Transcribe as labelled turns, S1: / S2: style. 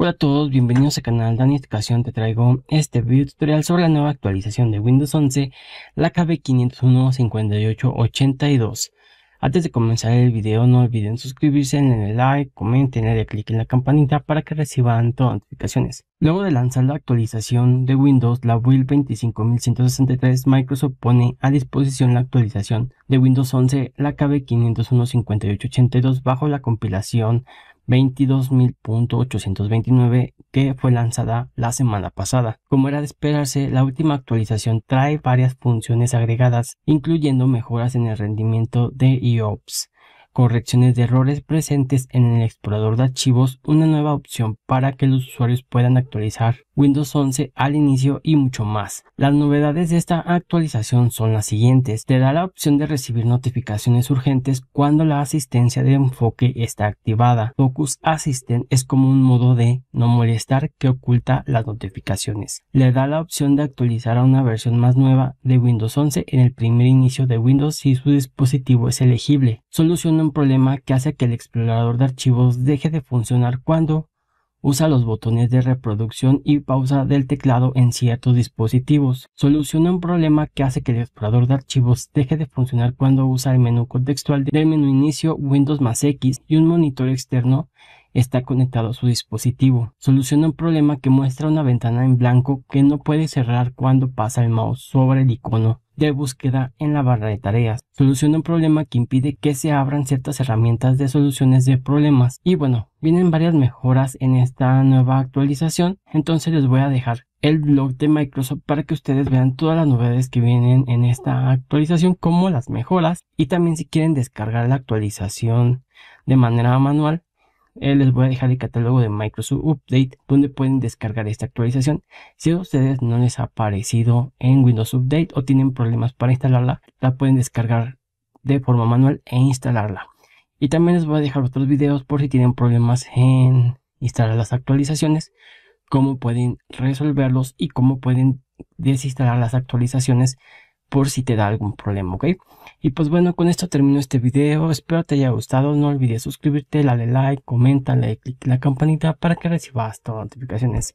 S1: Hola a todos, bienvenidos al canal Dani Educación. Te traigo este video tutorial sobre la nueva actualización de Windows 11, la KB 501 Antes de comenzar el video, no olviden suscribirse, denle like, comenten, darle clic en la campanita para que reciban todas las notificaciones. Luego de lanzar la actualización de Windows, la build 25163, Microsoft pone a disposición la actualización de Windows 11, la KB 501 bajo la compilación 22.829 que fue lanzada la semana pasada. Como era de esperarse, la última actualización trae varias funciones agregadas, incluyendo mejoras en el rendimiento de IOPS correcciones de errores presentes en el explorador de archivos, una nueva opción para que los usuarios puedan actualizar Windows 11 al inicio y mucho más. Las novedades de esta actualización son las siguientes. Te da la opción de recibir notificaciones urgentes cuando la asistencia de enfoque está activada. Focus Assistant es como un modo de no molestar que oculta las notificaciones. Le da la opción de actualizar a una versión más nueva de Windows 11 en el primer inicio de Windows si su dispositivo es elegible soluciona un problema que hace que el explorador de archivos deje de funcionar cuando usa los botones de reproducción y pausa del teclado en ciertos dispositivos. Soluciona un problema que hace que el explorador de archivos deje de funcionar cuando usa el menú contextual del menú inicio Windows más X y un monitor externo está conectado a su dispositivo. Soluciona un problema que muestra una ventana en blanco que no puede cerrar cuando pasa el mouse sobre el icono de búsqueda en la barra de tareas. Soluciona un problema que impide que se abran ciertas herramientas de soluciones de problemas. Y bueno, vienen varias mejoras en esta nueva actualización, entonces les voy a dejar el blog de Microsoft para que ustedes vean todas las novedades que vienen en esta actualización como las mejoras y también si quieren descargar la actualización de manera manual eh, les voy a dejar el catálogo de Microsoft Update donde pueden descargar esta actualización. Si a ustedes no les ha aparecido en Windows Update o tienen problemas para instalarla, la pueden descargar de forma manual e instalarla. Y también les voy a dejar otros videos por si tienen problemas en instalar las actualizaciones, cómo pueden resolverlos y cómo pueden desinstalar las actualizaciones por si te da algún problema, ¿ok? Y pues bueno, con esto termino este video. Espero te haya gustado. No olvides suscribirte, dale like, coméntale, clic en la campanita para que recibas todas las notificaciones.